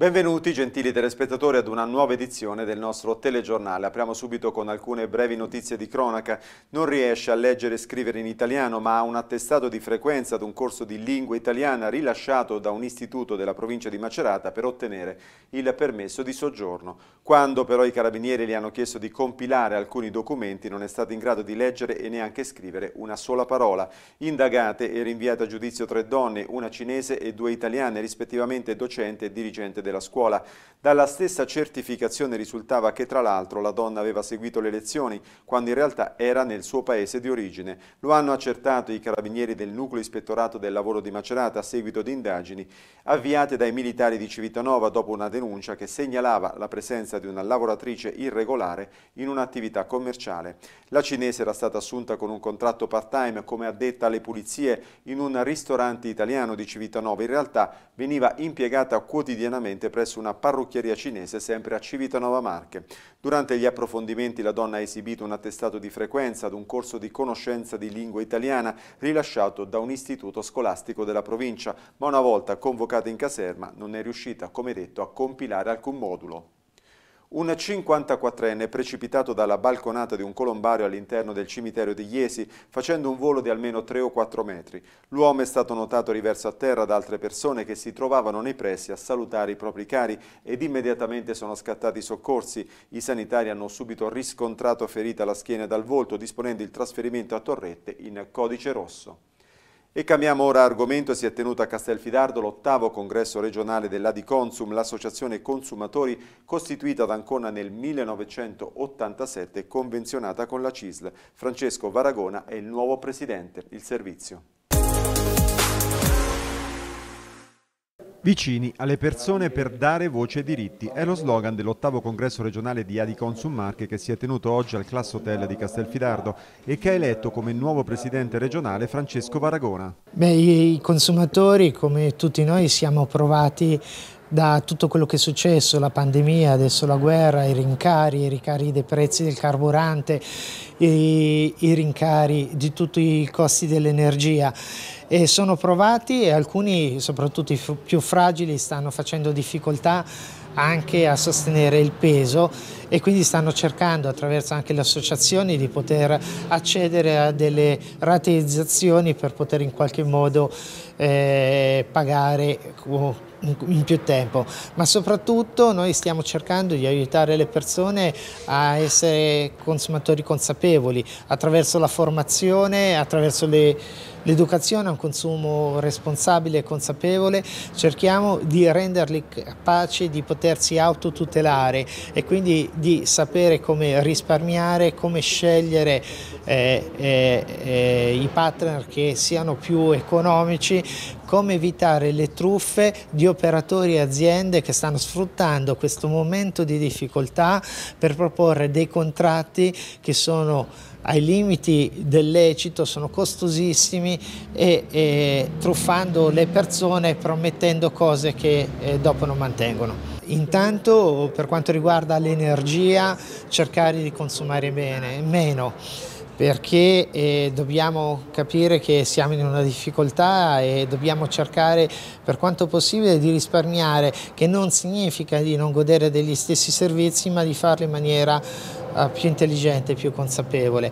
Benvenuti gentili telespettatori ad una nuova edizione del nostro telegiornale. Apriamo subito con alcune brevi notizie di cronaca. Non riesce a leggere e scrivere in italiano ma ha un attestato di frequenza ad un corso di lingua italiana rilasciato da un istituto della provincia di Macerata per ottenere il permesso di soggiorno. Quando però i carabinieri gli hanno chiesto di compilare alcuni documenti non è stato in grado di leggere e neanche scrivere una sola parola. Indagate e rinviate a giudizio tre donne, una cinese e due italiane rispettivamente docente e dirigente del della scuola. Dalla stessa certificazione risultava che tra l'altro la donna aveva seguito le lezioni, quando in realtà era nel suo paese di origine. Lo hanno accertato i carabinieri del nucleo ispettorato del lavoro di Macerata a seguito di indagini avviate dai militari di Civitanova dopo una denuncia che segnalava la presenza di una lavoratrice irregolare in un'attività commerciale. La cinese era stata assunta con un contratto part-time come addetta alle pulizie in un ristorante italiano di Civitanova. In realtà veniva impiegata quotidianamente incidente presso una parrucchieria cinese sempre a Civitanova Marche. Durante gli approfondimenti la donna ha esibito un attestato di frequenza ad un corso di conoscenza di lingua italiana rilasciato da un istituto scolastico della provincia, ma una volta convocata in caserma non è riuscita, come detto, a compilare alcun modulo. Un 54enne è precipitato dalla balconata di un colombario all'interno del cimitero di Iesi facendo un volo di almeno 3 o 4 metri. L'uomo è stato notato riverso a terra da altre persone che si trovavano nei pressi a salutare i propri cari ed immediatamente sono scattati i soccorsi. I sanitari hanno subito riscontrato ferita alla schiena e dal volto disponendo il trasferimento a Torrette in codice rosso. E cambiamo ora argomento, si è tenuto a Castelfidardo l'ottavo congresso regionale dell'Adiconsum, l'associazione consumatori costituita ad Ancona nel 1987 e convenzionata con la CISL. Francesco Varagona è il nuovo presidente, il servizio. Vicini alle persone per dare voce ai diritti è lo slogan dell'ottavo congresso regionale di Adiconsum Marche che si è tenuto oggi al Class Hotel di Castelfidardo e che ha eletto come nuovo presidente regionale Francesco Varagona. Beh, I consumatori come tutti noi siamo provati da tutto quello che è successo, la pandemia, adesso la guerra, i rincari, i rincari dei prezzi del carburante, i, i rincari di tutti i costi dell'energia. E sono provati e alcuni, soprattutto i più fragili, stanno facendo difficoltà anche a sostenere il peso e quindi stanno cercando attraverso anche le associazioni di poter accedere a delle rateizzazioni per poter in qualche modo eh, pagare in più tempo, ma soprattutto noi stiamo cercando di aiutare le persone a essere consumatori consapevoli attraverso la formazione, attraverso le L'educazione a un consumo responsabile e consapevole cerchiamo di renderli capaci di potersi autotutelare e quindi di sapere come risparmiare, come scegliere eh, eh, eh, i partner che siano più economici, come evitare le truffe di operatori e aziende che stanno sfruttando questo momento di difficoltà per proporre dei contratti che sono ai limiti del lecito, sono costosissimi e, e truffando le persone promettendo cose che eh, dopo non mantengono. Intanto per quanto riguarda l'energia cercare di consumare bene, meno perché eh, dobbiamo capire che siamo in una difficoltà e dobbiamo cercare per quanto possibile di risparmiare, che non significa di non godere degli stessi servizi, ma di farlo in maniera eh, più intelligente, più consapevole.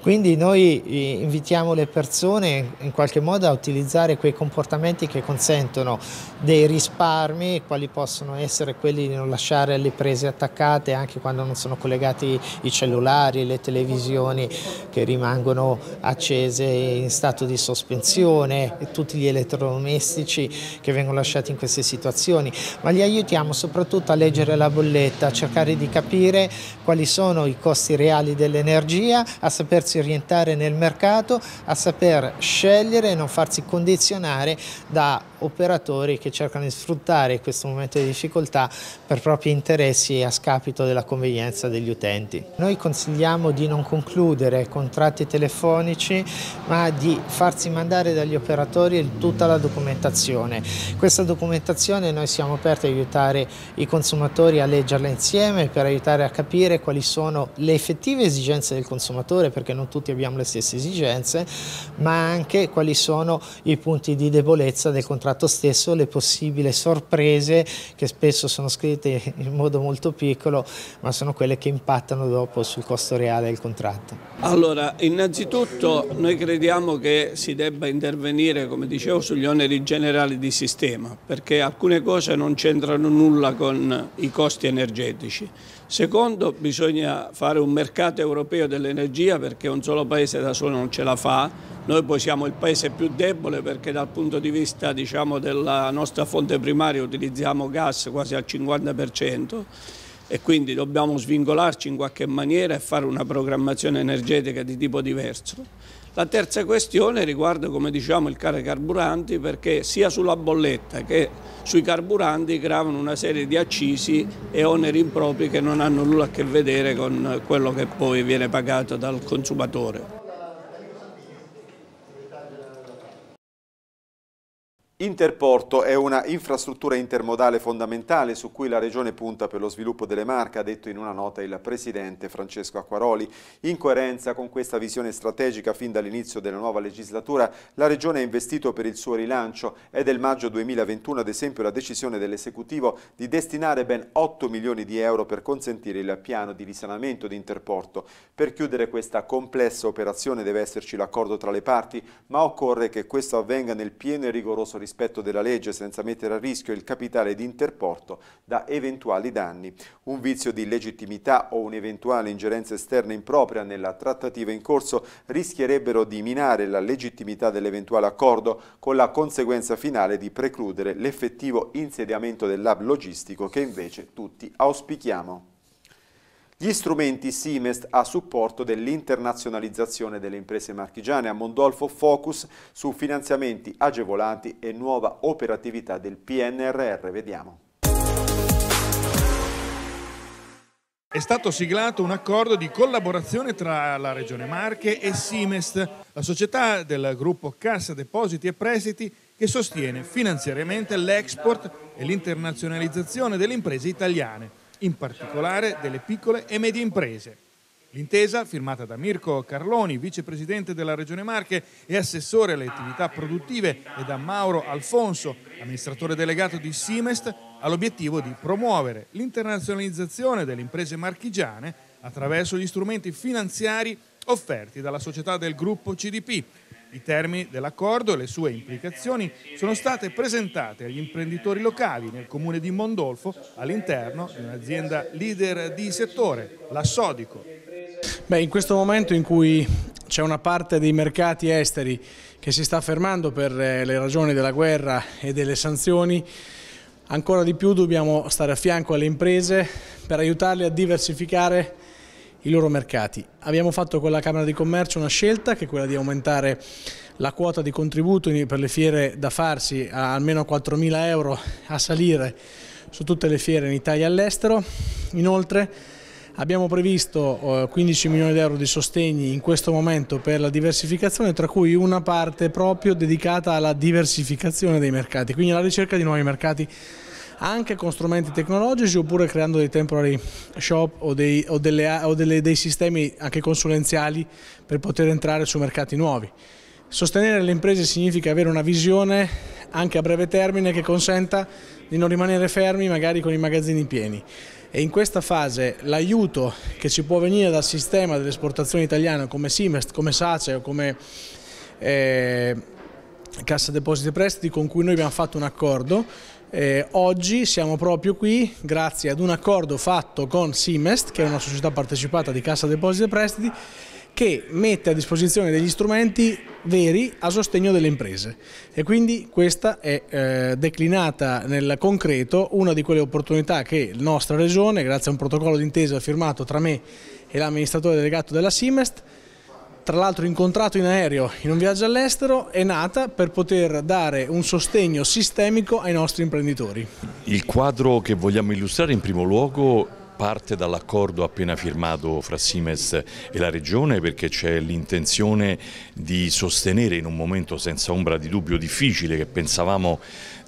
Quindi noi eh, invitiamo le persone in qualche modo a utilizzare quei comportamenti che consentono dei risparmi, quali possono essere quelli di non lasciare le prese attaccate anche quando non sono collegati i cellulari, le televisioni che rimangono accese in stato di sospensione, tutti gli elettrodomestici che vengono lasciati in queste situazioni, ma li aiutiamo soprattutto a leggere la bolletta, a cercare di capire quali sono i costi reali dell'energia, a sapersi sapersi orientare nel mercato, a saper scegliere e non farsi condizionare da operatori che cercano di sfruttare questo momento di difficoltà per propri interessi a scapito della convenienza degli utenti. Noi consigliamo di non concludere contratti telefonici ma di farsi mandare dagli operatori tutta la documentazione. Questa documentazione noi siamo aperti ad aiutare i consumatori a leggerla insieme per aiutare a capire quali sono le effettive esigenze del consumatore perché non tutti abbiamo le stesse esigenze ma anche quali sono i punti di debolezza del contratto fatto stesso le possibili sorprese che spesso sono scritte in modo molto piccolo ma sono quelle che impattano dopo sul costo reale del contratto. Allora, innanzitutto noi crediamo che si debba intervenire, come dicevo, sugli oneri generali di sistema perché alcune cose non c'entrano nulla con i costi energetici. Secondo, bisogna fare un mercato europeo dell'energia perché un solo paese da solo non ce la fa. Noi poi siamo il paese più debole perché dal punto di vista diciamo, della nostra fonte primaria utilizziamo gas quasi al 50% e quindi dobbiamo svincolarci in qualche maniera e fare una programmazione energetica di tipo diverso. La terza questione riguarda, come diciamo, il caro carburanti perché sia sulla bolletta che sui carburanti gravano una serie di accisi e oneri impropri che non hanno nulla a che vedere con quello che poi viene pagato dal consumatore. Interporto è una infrastruttura intermodale fondamentale su cui la Regione punta per lo sviluppo delle Marche, ha detto in una nota il Presidente Francesco Acquaroli. In coerenza con questa visione strategica fin dall'inizio della nuova legislatura, la Regione ha investito per il suo rilancio. È del maggio 2021 ad esempio la decisione dell'Esecutivo di destinare ben 8 milioni di euro per consentire il piano di risanamento di Interporto. Per chiudere questa complessa operazione deve esserci l'accordo tra le parti, ma occorre che questo avvenga nel pieno e rigoroso rispetto rispetto della legge senza mettere a rischio il capitale di interporto da eventuali danni. Un vizio di legittimità o un'eventuale ingerenza esterna impropria nella trattativa in corso rischierebbero di minare la legittimità dell'eventuale accordo con la conseguenza finale di precludere l'effettivo insediamento dell'hub logistico che invece tutti auspichiamo. Gli strumenti Simest a supporto dell'internazionalizzazione delle imprese marchigiane a Mondolfo Focus su finanziamenti agevolati e nuova operatività del PNRR. Vediamo. È stato siglato un accordo di collaborazione tra la Regione Marche e Simest, la società del gruppo Cassa Depositi e Prestiti che sostiene finanziariamente l'export e l'internazionalizzazione delle imprese italiane in particolare delle piccole e medie imprese. L'intesa, firmata da Mirko Carloni, vicepresidente della Regione Marche e assessore alle attività produttive, e da Mauro Alfonso, amministratore delegato di Simest, ha l'obiettivo di promuovere l'internazionalizzazione delle imprese marchigiane attraverso gli strumenti finanziari offerti dalla società del gruppo CDP, i termini dell'accordo e le sue implicazioni sono state presentate agli imprenditori locali nel comune di Mondolfo all'interno di un'azienda leader di settore, la Sodico. Beh, in questo momento in cui c'è una parte dei mercati esteri che si sta fermando per eh, le ragioni della guerra e delle sanzioni, ancora di più dobbiamo stare a fianco alle imprese per aiutarle a diversificare i loro mercati. Abbiamo fatto con la Camera di Commercio una scelta che è quella di aumentare la quota di contributo per le fiere da farsi a almeno 4.000 euro a salire su tutte le fiere in Italia e all'estero. Inoltre abbiamo previsto 15 eh, milioni di euro di sostegni in questo momento per la diversificazione, tra cui una parte proprio dedicata alla diversificazione dei mercati, quindi alla ricerca di nuovi mercati anche con strumenti tecnologici oppure creando dei temporary shop o, dei, o, delle, o delle, dei sistemi anche consulenziali per poter entrare su mercati nuovi. Sostenere le imprese significa avere una visione anche a breve termine che consenta di non rimanere fermi magari con i magazzini pieni e in questa fase l'aiuto che ci può venire dal sistema dell'esportazione italiana come Simest, come Sace o come eh, Cassa Depositi e Prestiti con cui noi abbiamo fatto un accordo eh, oggi siamo proprio qui grazie ad un accordo fatto con Simest, che è una società partecipata di Cassa Depositi e Prestiti, che mette a disposizione degli strumenti veri a sostegno delle imprese e quindi questa è eh, declinata nel concreto una di quelle opportunità che la nostra regione grazie a un protocollo d'intesa firmato tra me e l'amministratore delegato della Simest tra l'altro incontrato in aereo in un viaggio all'estero, è nata per poter dare un sostegno sistemico ai nostri imprenditori. Il quadro che vogliamo illustrare in primo luogo parte dall'accordo appena firmato fra Simes e la Regione perché c'è l'intenzione di sostenere in un momento senza ombra di dubbio difficile che pensavamo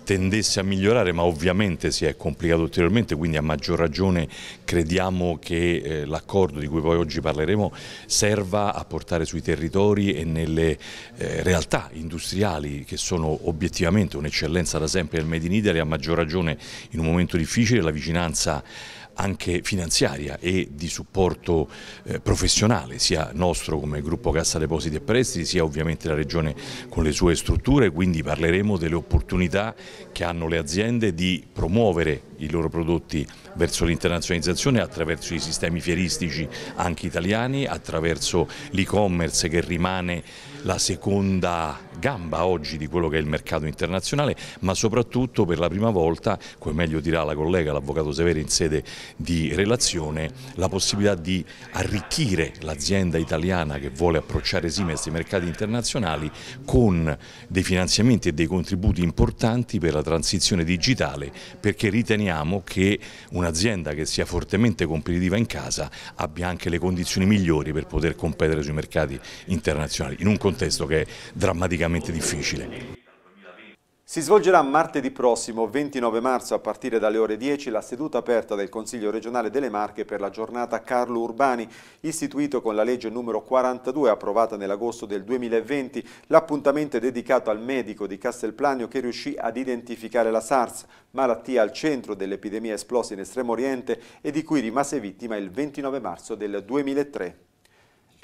tendesse a migliorare, ma ovviamente si è complicato ulteriormente, quindi a maggior ragione crediamo che eh, l'accordo di cui poi oggi parleremo serva a portare sui territori e nelle eh, realtà industriali che sono obiettivamente un'eccellenza da sempre del Made in Italy, a maggior ragione in un momento difficile la vicinanza anche finanziaria e di supporto eh, professionale, sia nostro come gruppo Cassa Depositi e Prestiti, sia ovviamente la Regione con le sue strutture, quindi parleremo delle opportunità che hanno le aziende di promuovere i loro prodotti verso l'internazionalizzazione attraverso i sistemi fieristici anche italiani, attraverso l'e-commerce che rimane la seconda gamba oggi di quello che è il mercato internazionale, ma soprattutto per la prima volta, come meglio dirà la collega, l'avvocato Severi in sede di relazione, la possibilità di arricchire l'azienda italiana che vuole approcciare Siemens ai mercati internazionali con dei finanziamenti e dei contributi importanti per la transizione digitale, perché riteniamo che un'azienda che sia fortemente competitiva in casa abbia anche le condizioni migliori per poter competere sui mercati internazionali. In un contesto che è drammaticamente difficile. Si svolgerà martedì prossimo, 29 marzo, a partire dalle ore 10, la seduta aperta del Consiglio regionale delle Marche per la giornata Carlo Urbani, istituito con la legge numero 42 approvata nell'agosto del 2020. L'appuntamento è dedicato al medico di Castelplanio che riuscì ad identificare la SARS, malattia al centro dell'epidemia esplosa in Estremo Oriente e di cui rimase vittima il 29 marzo del 2003.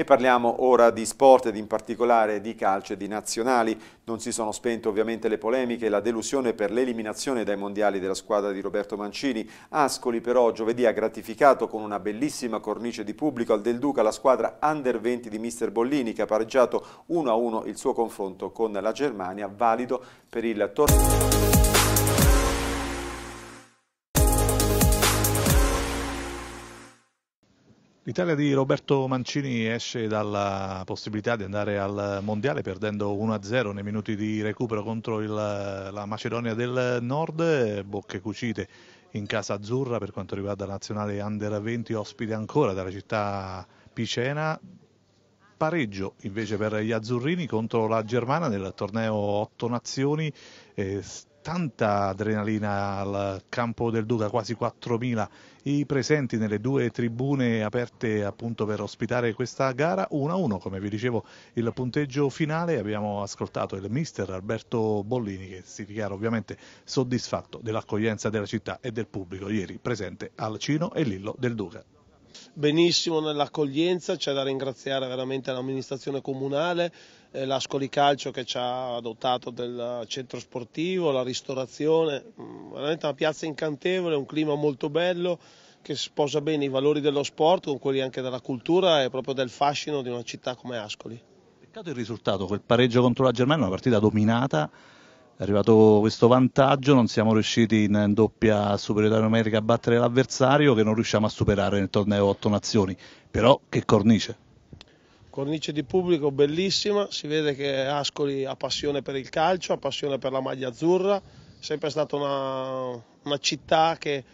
E parliamo ora di sport ed in particolare di calcio e di nazionali. Non si sono spente ovviamente le polemiche e la delusione per l'eliminazione dai mondiali della squadra di Roberto Mancini. Ascoli però giovedì ha gratificato con una bellissima cornice di pubblico al Del Duca la squadra under 20 di mister Bollini che ha pareggiato 1-1 il suo confronto con la Germania, valido per il torneo. L'Italia di Roberto Mancini esce dalla possibilità di andare al Mondiale perdendo 1-0 nei minuti di recupero contro il, la Macedonia del Nord, bocche cucite in casa azzurra per quanto riguarda la nazionale Under 20 ospite ancora dalla città Picena, pareggio invece per gli azzurrini contro la Germania nel torneo 8 nazioni eh, tanta adrenalina al campo del Duca, quasi 4.000 i presenti nelle due tribune aperte appunto per ospitare questa gara 1-1, come vi dicevo il punteggio finale, abbiamo ascoltato il mister Alberto Bollini che si dichiara ovviamente soddisfatto dell'accoglienza della città e del pubblico ieri presente al Cino e Lillo del Duca benissimo nell'accoglienza, c'è da ringraziare veramente l'amministrazione comunale, eh, l'Ascoli Calcio che ci ha adottato del centro sportivo, la ristorazione, mm, veramente una piazza incantevole, un clima molto bello che sposa bene i valori dello sport con quelli anche della cultura e proprio del fascino di una città come Ascoli. Peccato il risultato, quel pareggio contro la Germania, una partita dominata, è arrivato questo vantaggio, non siamo riusciti in doppia superiorità numerica a battere l'avversario che non riusciamo a superare nel torneo 8 nazioni, però che cornice cornice di pubblico bellissima, si vede che Ascoli ha passione per il calcio, ha passione per la maglia azzurra, sempre stata una, una città che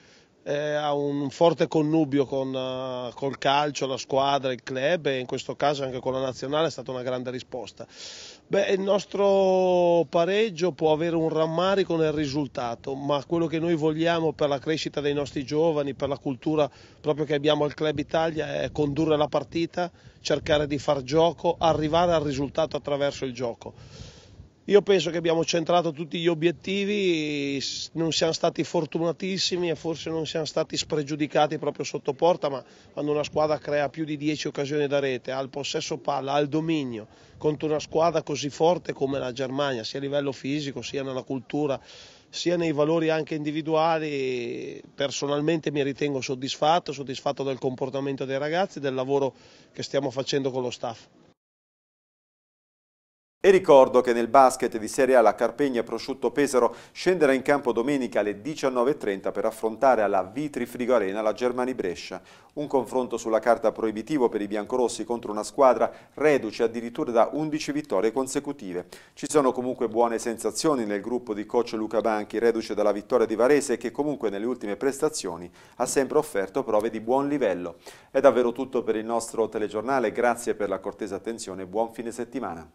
eh, ha un forte connubio con uh, col calcio, la squadra, il club e in questo caso anche con la nazionale è stata una grande risposta. Beh, il nostro pareggio può avere un rammarico nel risultato, ma quello che noi vogliamo per la crescita dei nostri giovani, per la cultura proprio che abbiamo al Club Italia è condurre la partita, cercare di far gioco, arrivare al risultato attraverso il gioco. Io penso che abbiamo centrato tutti gli obiettivi, non siamo stati fortunatissimi e forse non siamo stati spregiudicati proprio sotto porta, ma quando una squadra crea più di 10 occasioni da rete, ha il possesso palla, ha il dominio contro una squadra così forte come la Germania, sia a livello fisico, sia nella cultura, sia nei valori anche individuali, personalmente mi ritengo soddisfatto, soddisfatto del comportamento dei ragazzi, del lavoro che stiamo facendo con lo staff. E ricordo che nel basket di Serie A la Carpegna Prosciutto Pesaro scenderà in campo domenica alle 19.30 per affrontare alla Vitri Frigo Arena la Germani Brescia. Un confronto sulla carta proibitivo per i biancorossi contro una squadra reduce addirittura da 11 vittorie consecutive. Ci sono comunque buone sensazioni nel gruppo di coach Luca Banchi, reduce dalla vittoria di Varese che comunque nelle ultime prestazioni ha sempre offerto prove di buon livello. È davvero tutto per il nostro telegiornale, grazie per la cortesa attenzione e buon fine settimana.